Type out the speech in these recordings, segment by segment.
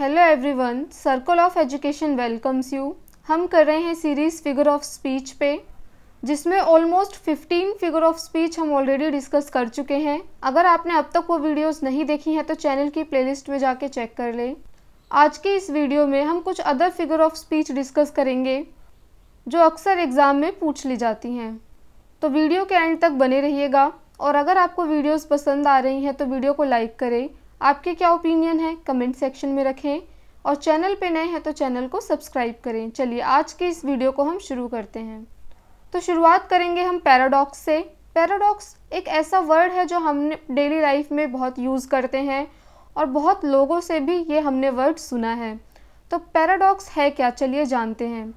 hello everyone circle of education welcomes you हम कर रहे हैं सीरीज़ फिगर ऑफ स्पीच पे जिसमें ऑलमोस्ट 15 फिगर ऑफ स्पीच हम ऑलरेडी डिस्कस कर चुके हैं अगर आपने अब तक वो वीडियोस नहीं देखी हैं तो चैनल की प्लेलिस्ट में जाके चेक कर लें आज के इस वीडियो में हम कुछ other figure of speech discuss करेंगे जो अक्सर एग्ज़ाम में पूछ ली जाती हैं तो वीडियो के एंड तक बने रहिएगा और अगर आपको वीडियोज़ पसंद आ रही हैं तो वीडियो को लाइक करें आपके क्या ओपिनियन है कमेंट सेक्शन में रखें और चैनल पे नए हैं तो चैनल को सब्सक्राइब करें चलिए आज के इस वीडियो को हम शुरू करते हैं तो शुरुआत करेंगे हम पैराडॉक्स से पैराडॉक्स एक ऐसा वर्ड है जो हम डेली लाइफ में बहुत यूज़ करते हैं और बहुत लोगों से भी ये हमने वर्ड सुना है तो पैराडॉक्स है क्या चलिए जानते हैं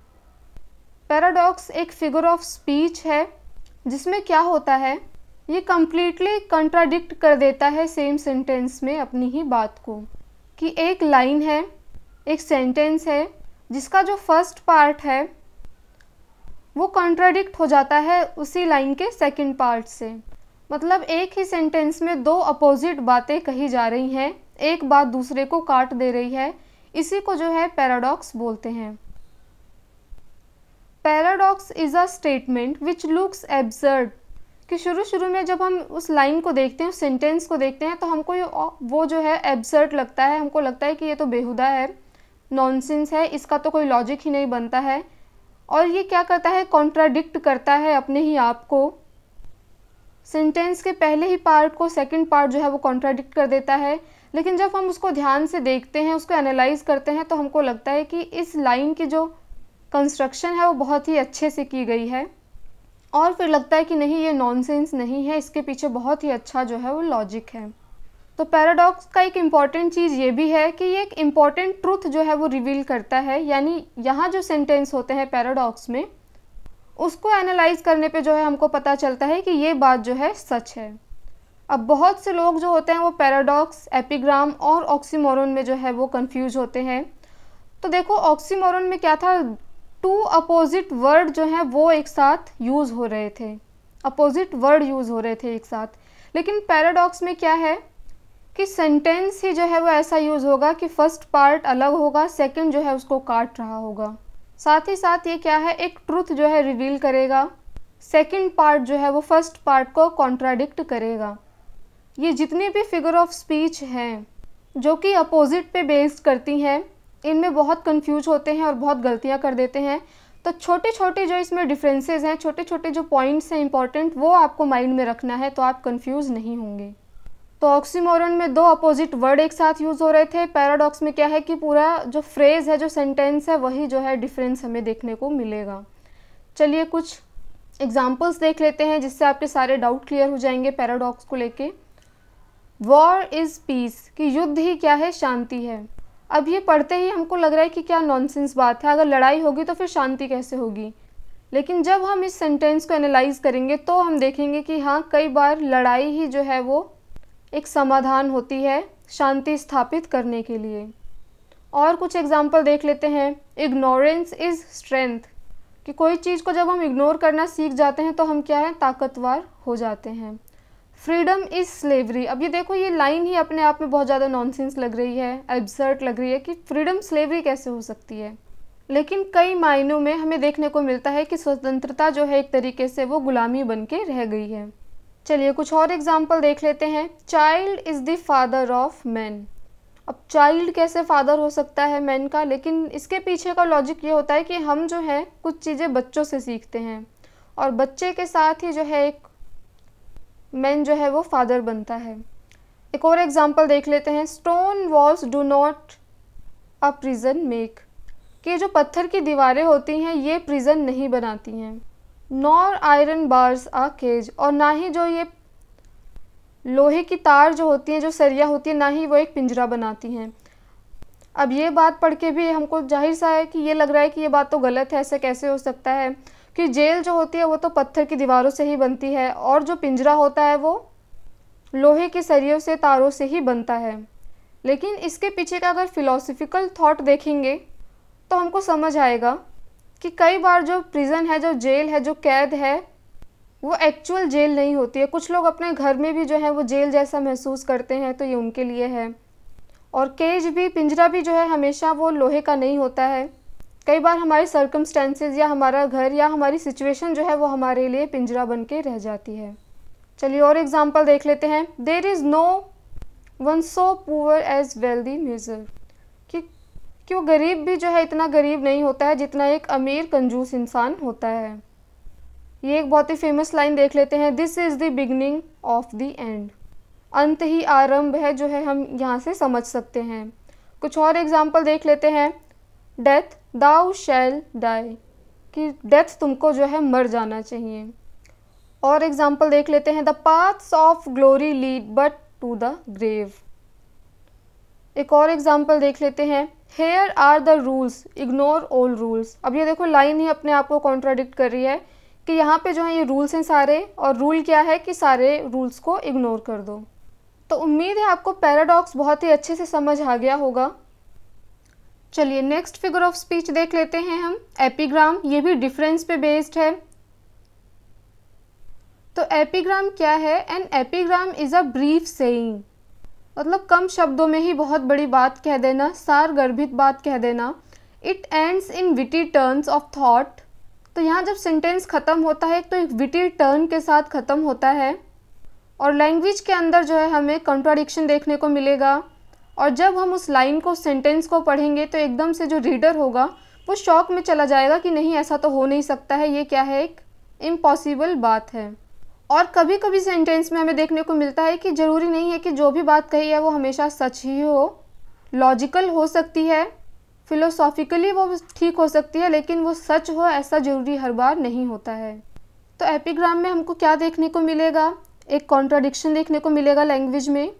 पैराडॉक्स एक फिगर ऑफ स्पीच है जिसमें क्या होता है ये कम्प्लीटली कंट्राडिक्ट कर देता है सेम सेंटेंस में अपनी ही बात को कि एक लाइन है एक सेंटेंस है जिसका जो फर्स्ट पार्ट है वो कंट्राडिक्ट हो जाता है उसी लाइन के सेकंड पार्ट से मतलब एक ही सेंटेंस में दो अपोजिट बातें कही जा रही हैं एक बात दूसरे को काट दे रही है इसी को जो है पैराडॉक्स बोलते हैं paradox is a statement which looks absurd कि शुरू शुरू में जब हम उस लाइन को देखते हैं उस सेंटेंस को देखते हैं तो हमको वो जो है एब्सर्ट लगता है हमको लगता है कि ये तो बेहुदा है नॉनसेंस है इसका तो कोई लॉजिक ही नहीं बनता है और ये क्या करता है कॉन्ट्राडिक्ट करता है अपने ही आप को सेंटेंस के पहले ही पार्ट को सेकंड पार्ट जो है वो कॉन्ट्राडिक्ट कर देता है लेकिन जब हम उसको ध्यान से देखते हैं उसको एनालाइज करते हैं तो हमको लगता है कि इस लाइन की जो कंस्ट्रक्शन है वो बहुत ही अच्छे से की गई है और फिर लगता है कि नहीं ये नॉनसेंस नहीं है इसके पीछे बहुत ही अच्छा जो है वो लॉजिक है तो पैराडॉक्स का एक इम्पॉर्टेंट चीज़ ये भी है कि ये एक इम्पॉर्टेंट ट्रूथ जो है वो रिवील करता है यानी यहाँ जो सेंटेंस होते हैं पैराडॉक्स में उसको एनालाइज करने पे जो है हमको पता चलता है कि ये बात जो है सच है अब बहुत से लोग जो होते हैं वो पैराडॉक्स एपिग्राम और ऑक्सीमोरन में जो है वो कन्फ्यूज़ होते हैं तो देखो ऑक्सीमोरन में क्या था टू अपोजिट वर्ड जो हैं वो एक साथ यूज़ हो रहे थे अपोजिट वर्ड यूज़ हो रहे थे एक साथ लेकिन पैराडॉक्स में क्या है कि सेंटेंस ही जो है वो ऐसा यूज़ होगा कि फ़र्स्ट पार्ट अलग होगा सेकंड जो है उसको काट रहा होगा साथ ही साथ ये क्या है एक ट्रुथ जो है रिवील करेगा सेकंड पार्ट जो है वो फर्स्ट पार्ट को कॉन्ट्राडिक्ट करेगा ये जितनी भी फिगर ऑफ स्पीच हैं जो कि अपोजिट पे बेस्ड करती हैं इनमें बहुत कंफ्यूज होते हैं और बहुत गलतियाँ कर देते हैं तो छोटे छोटे जो इसमें डिफरेंसेस हैं छोटे छोटे जो पॉइंट्स हैं इंपॉर्टेंट वो आपको माइंड में रखना है तो आप कंफ्यूज नहीं होंगे तो ऑक्सीमोरन में दो अपोजिट वर्ड एक साथ यूज़ हो रहे थे पैराडॉक्स में क्या है कि पूरा जो फ्रेज़ है जो सेंटेंस है वही जो है डिफरेंस हमें देखने को मिलेगा चलिए कुछ एग्जाम्पल्स देख लेते हैं जिससे आपके सारे डाउट क्लियर हो जाएंगे पैराडॉक्स को लेके वॉर इज़ पीस कि युद्ध ही क्या है शांति है अब ये पढ़ते ही हमको लग रहा है कि क्या नॉनसेंस बात है अगर लड़ाई होगी तो फिर शांति कैसे होगी लेकिन जब हम इस सेंटेंस को एनालाइज करेंगे तो हम देखेंगे कि हाँ कई बार लड़ाई ही जो है वो एक समाधान होती है शांति स्थापित करने के लिए और कुछ एग्जाम्पल देख लेते हैं इग्नोरेंस इज़ स्ट्रेंथ कि कोई चीज़ को जब हम इग्नोर करना सीख जाते हैं तो हम क्या है ताकतवर हो जाते हैं फ्रीडम इज स्लेवरी अब ये देखो ये लाइन ही अपने आप में बहुत ज़्यादा नॉनसेंस लग रही है एब्सर्ट लग रही है कि फ्रीडम स्लेवरी कैसे हो सकती है लेकिन कई मायनों में हमें देखने को मिलता है कि स्वतंत्रता जो है एक तरीके से वो गुलामी बन के रह गई है चलिए कुछ और एग्जाम्पल देख लेते हैं child is the father of man अब चाइल्ड कैसे फादर हो सकता है मैन का लेकिन इसके पीछे का लॉजिक ये होता है कि हम जो है कुछ चीज़ें बच्चों से सीखते हैं और बच्चे के साथ ही जो है एक मैन जो है वो फादर बनता है एक और एग्ज़ाम्पल देख लेते हैं stone walls do not a prison make कि जो पत्थर की दीवारें होती हैं ये प्रिजन नहीं बनाती हैं nor iron bars a cage और ना ही जो ये लोहे की तार जो होती हैं जो सरिया होती है ना ही वो एक पिंजरा बनाती हैं अब ये बात पढ़ के भी हमको जाहिर सा है कि ये लग रहा है कि ये बात तो गलत है ऐसा कैसे हो सकता है कि जेल जो होती है वो तो पत्थर की दीवारों से ही बनती है और जो पिंजरा होता है वो लोहे के सरियों से तारों से ही बनता है लेकिन इसके पीछे का अगर फिलोसफिकल थाट देखेंगे तो हमको समझ आएगा कि कई बार जो प्रिज़न है जो जेल है जो कैद है वो एक्चुअल जेल नहीं होती है कुछ लोग अपने घर में भी जो है वो जेल जैसा महसूस करते हैं तो ये उनके लिए है और केज भी पिंजरा भी जो है हमेशा वो लोहे का नहीं होता है कई बार हमारे सर्कमस्टेंसेज या हमारा घर या हमारी सिचुएशन जो है वो हमारे लिए पिंजरा बन के रह जाती है चलिए और एग्जाम्पल देख लेते हैं there is no one so poor as wealthy miser कि क्यों गरीब भी जो है इतना गरीब नहीं होता है जितना एक अमीर कंजूस इंसान होता है ये एक बहुत ही फेमस लाइन देख लेते हैं this is the beginning of the end अंत ही आरंभ है जो है हम यहाँ से समझ सकते हैं कुछ और एग्जाम्पल देख लेते हैं डेथ दाउ शैल डाई कि डेथ तुमको जो है मर जाना चाहिए और एग्ज़ाम्पल देख लेते हैं the paths of glory lead but to the grave एक और एग्ज़ाम्पल देख लेते हैं here are the rules ignore all rules अब ये देखो लाइन ही अपने आप को कॉन्ट्राडिक्ट कर रही है कि यहाँ पे जो है ये रूल्स हैं सारे और रूल क्या है कि सारे रूल्स को इग्नोर कर दो तो उम्मीद है आपको पैराडॉक्स बहुत ही अच्छे से समझ आ गया होगा चलिए नेक्स्ट फिगर ऑफ स्पीच देख लेते हैं हम एपीग्राम ये भी डिफरेंस पे बेस्ड है तो एपीग्राम क्या है an epigram is a brief saying मतलब कम शब्दों में ही बहुत बड़ी बात कह देना सार गर्भित बात कह देना it ends in witty turns of thought तो यहाँ जब सेंटेंस ख़त्म होता है तो एक विटी टर्न के साथ ख़त्म होता है और लैंग्वेज के अंदर जो है हमें कंट्राडिक्शन देखने को मिलेगा और जब हम उस लाइन को सेंटेंस को पढ़ेंगे तो एकदम से जो रीडर होगा वो शौक में चला जाएगा कि नहीं ऐसा तो हो नहीं सकता है ये क्या है एक इम्पॉसिबल बात है और कभी कभी सेंटेंस में हमें देखने को मिलता है कि ज़रूरी नहीं है कि जो भी बात कही है वो हमेशा सच ही हो लॉजिकल हो सकती है फिलोसॉफिकली वो ठीक हो सकती है लेकिन वो सच हो ऐसा ज़रूरी हर बार नहीं होता है तो एपिग्राम में हमको क्या देखने को मिलेगा एक कॉन्ट्राडिक्शन देखने को मिलेगा लैंग्वेज में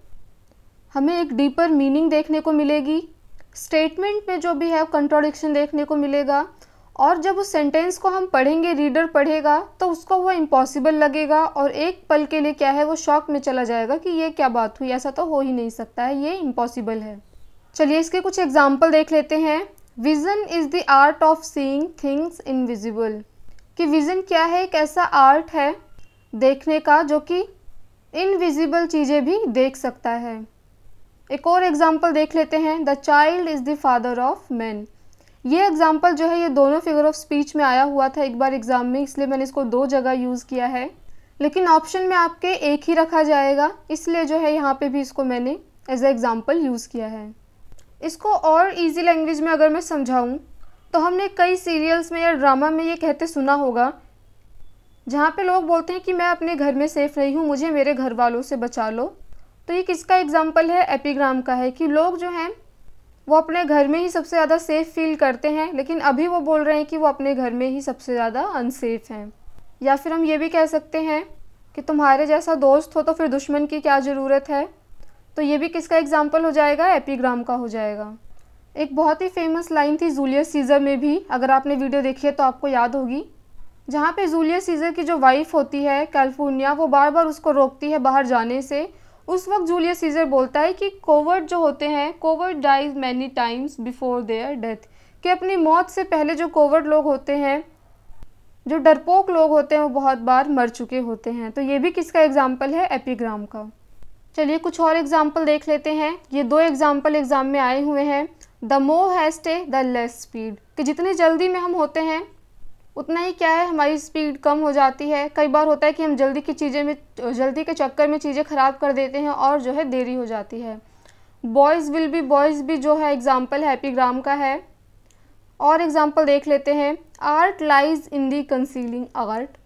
हमें एक डीपर मीनिंग देखने को मिलेगी स्टेटमेंट में जो भी है कंट्रोडिक्शन देखने को मिलेगा और जब उस सेंटेंस को हम पढ़ेंगे रीडर पढ़ेगा तो उसको वो इम्पॉसिबल लगेगा और एक पल के लिए क्या है वो शॉक में चला जाएगा कि ये क्या बात हुई ऐसा तो हो ही नहीं सकता है ये इम्पॉसिबल है चलिए इसके कुछ एग्जाम्पल देख लेते हैं vision is the art of seeing things invisible कि विज़न क्या है एक ऐसा आर्ट है देखने का जो कि इनविजिबल चीज़ें भी देख सकता है एक और एग्जाम्पल देख लेते हैं the child is the father of man ये एग्जाम्पल जो है ये दोनों फिगर ऑफ स्पीच में आया हुआ था एक बार एग्ज़ाम में इसलिए मैंने इसको दो जगह यूज़ किया है लेकिन ऑप्शन में आपके एक ही रखा जाएगा इसलिए जो है यहाँ पे भी इसको मैंने एज ए एग्ज़ाम्पल यूज़ किया है इसको और इजी लैंग्वेज में अगर मैं समझाऊँ तो हमने कई सीरियल्स में या ड्रामा में ये कहते सुना होगा जहाँ पे लोग बोलते हैं कि मैं अपने घर में सेफ़ नहीं हूँ मुझे मेरे घर वालों से बचा लो तो ये किसका एग्जाम्पल है एपीग्राम का है कि लोग जो हैं वो अपने घर में ही सबसे ज़्यादा सेफ़ फील करते हैं लेकिन अभी वो बोल रहे हैं कि वो अपने घर में ही सबसे ज़्यादा अनसेफ़ हैं या फिर हम ये भी कह सकते हैं कि तुम्हारे जैसा दोस्त हो तो फिर दुश्मन की क्या ज़रूरत है तो ये भी किसका एग्ज़ाम्पल हो जाएगा एपीग्राम का हो जाएगा एक बहुत ही फेमस लाइन थी जूलियस सीज़र में भी अगर आपने वीडियो देखी है तो आपको याद होगी जहाँ पे जूलियस सीज़र की जो वाइफ़ होती है कैलिफोर्निया वो बार बार उसको रोकती है बाहर जाने से उस वक्त जूलियस सीजर बोलता है कि कोवर्ट जो होते हैं coward dies many times before their death कि अपनी मौत से पहले जो कोवर्ट लोग होते हैं जो डरपोक लोग होते हैं वो बहुत बार मर चुके होते हैं तो ये भी किसका एग्ज़ाम्पल है एपीग्राम का चलिए कुछ और एग्ज़ाम्पल देख लेते हैं ये दो एग्ज़ाम्पल एग्ज़ाम में आए हुए हैं the more haste the less speed कि जितनी जल्दी में हम होते हैं उतना ही क्या है हमारी स्पीड कम हो जाती है कई बार होता है कि हम जल्दी की चीज़ें में जल्दी के चक्कर में चीज़ें ख़राब कर देते हैं और जो है देरी हो जाती है बॉयज़ विल भी बॉयज़ भी जो है एग्ज़ाम्पल हैप्पी ग्राम का है और एग्ज़ाम्पल देख लेते हैं art lies in the concealing art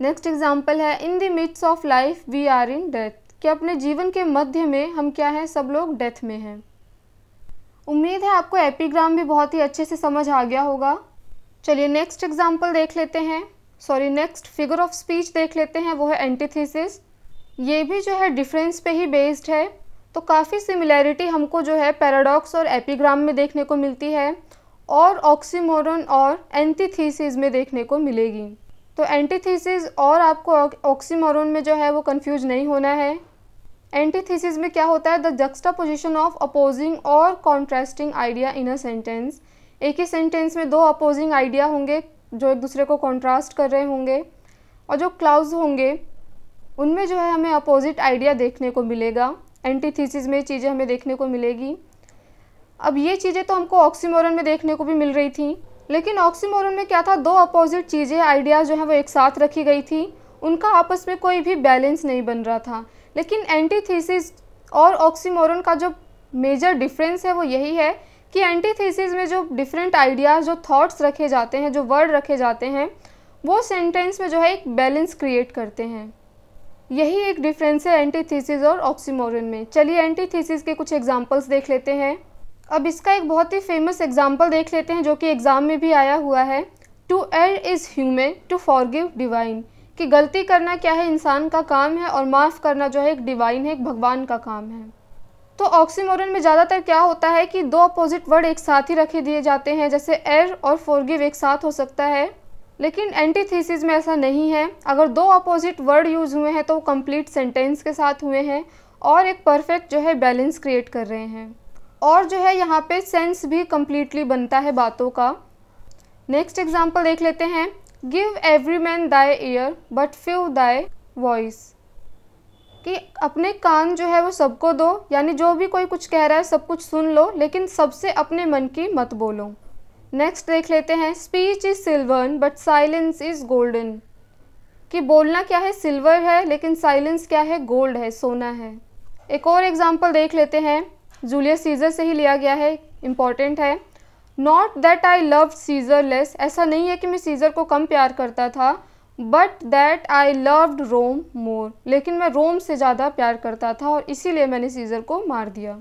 next example है in the midst of life we are in death कि अपने जीवन के मध्य में हम क्या हैं सब लोग डेथ में हैं उम्मीद है आपको एपीग्राम भी बहुत ही अच्छे से समझ आ गया होगा चलिए नेक्स्ट एग्जाम्पल देख लेते हैं sorry next figure of speech देख लेते हैं वो है एंटीथीसिस ये भी जो है डिफरेंस पे ही बेस्ड है तो काफ़ी सिमिलैरिटी हमको जो है पैराडॉक्स और एपिग्राम में देखने को मिलती है और ऑक्सीमोरन और एंटीथीसिस में देखने को मिलेगी तो एंटीथीसिस और आपको ऑक्सीमोरन में जो है वो कन्फ्यूज नहीं होना है एंटीथीसिस में क्या होता है the juxtaposition of opposing और contrasting idea in a sentence एक ही सेंटेंस में दो अपोजिंग आइडिया होंगे जो एक दूसरे को कॉन्ट्रास्ट कर रहे होंगे और जो क्लाउज होंगे उनमें जो है हमें अपोजिट आइडिया देखने को मिलेगा एंटीथीसिस में चीज़ें हमें देखने को मिलेगी अब ये चीज़ें तो हमको ऑक्सीमोरन में देखने को भी मिल रही थी लेकिन ऑक्सीमोरन में क्या था दो अपोजिट चीज़ें आइडियाज़ जो है वो एक साथ रखी गई थी उनका आपस में कोई भी बैलेंस नहीं बन रहा था लेकिन एंटीथीसिस और ऑक्सीमोरन का जो मेजर डिफरेंस है वो यही है कि एंटीथीसिस में जो डिफरेंट आइडियाज़ जो थॉट्स रखे जाते हैं जो वर्ड रखे जाते हैं वो सेंटेंस में जो है एक बैलेंस क्रिएट करते हैं यही एक डिफरेंस है एंटीथीसिस और ऑक्सीमोरन में चलिए एंटीथीसिस के कुछ एग्जांपल्स देख लेते हैं अब इसका एक बहुत ही फेमस एग्जांपल देख लेते हैं जो कि एग्ज़ाम में भी आया हुआ है to err is human to forgive divine कि गलती करना क्या है इंसान का काम है और माफ़ करना जो है एक डिवाइन है एक भगवान का काम है तो ऑक्सीमोरन में ज़्यादातर क्या होता है कि दो अपोजिट वर्ड एक साथ ही रखे दिए जाते हैं जैसे एर और फोरगिव एक साथ हो सकता है लेकिन एंटीथीसिस में ऐसा नहीं है अगर दो अपोजिट वर्ड यूज़ हुए हैं तो वो कम्प्लीट सेंटेंस के साथ हुए हैं और एक परफेक्ट जो है बैलेंस क्रिएट कर रहे हैं और जो है यहाँ पे सेंस भी कम्प्लीटली बनता है बातों का नेक्स्ट एग्जाम्पल देख लेते हैं give every man thy ear but few thy voice कि अपने कान जो है वो सबको दो यानी जो भी कोई कुछ कह रहा है सब कुछ सुन लो लेकिन सबसे अपने मन की मत बोलो नेक्स्ट देख लेते हैं speech is silver but silence is golden कि बोलना क्या है सिल्वर है लेकिन साइलेंस क्या है गोल्ड है सोना है एक और एग्जाम्पल देख लेते हैं जूलियस सीज़र से ही लिया गया है इम्पॉर्टेंट है not that I love Caesar less ऐसा नहीं है कि मैं सीज़र को कम प्यार करता था but that I loved Rome more लेकिन मैं रोम से ज़्यादा प्यार करता था और इसीलिए मैंने सीज़र को मार दिया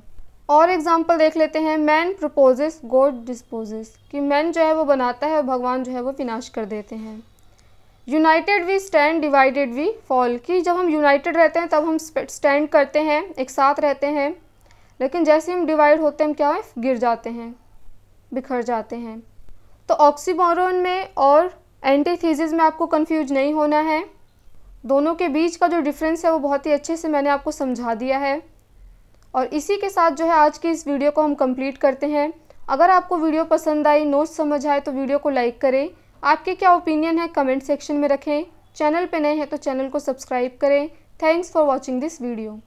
और एग्जाम्पल देख लेते हैं मैन प्रपोजेस गॉड डिस्पोजेस कि मैन जो है वो बनाता है और भगवान जो है वो विनाश कर देते हैं united we stand divided we fall कि जब हम यूनाइटेड रहते हैं तब हम स्टैंड करते हैं एक साथ रहते हैं लेकिन जैसे हम डिवाइड होते हैं हम क्या है गिर जाते हैं बिखर जाते हैं तो ऑक्सीमोरन में और एंटीथीसिस में आपको कन्फ्यूज नहीं होना है दोनों के बीच का जो डिफरेंस है वो बहुत ही अच्छे से मैंने आपको समझा दिया है और इसी के साथ जो है आज की इस वीडियो को हम कंप्लीट करते हैं अगर आपको वीडियो पसंद आई नोट समझ आए तो वीडियो को लाइक करें आपके क्या ओपिनियन है कमेंट सेक्शन में रखें चैनल पर नए हैं तो चैनल को सब्सक्राइब करें thanks for watching this video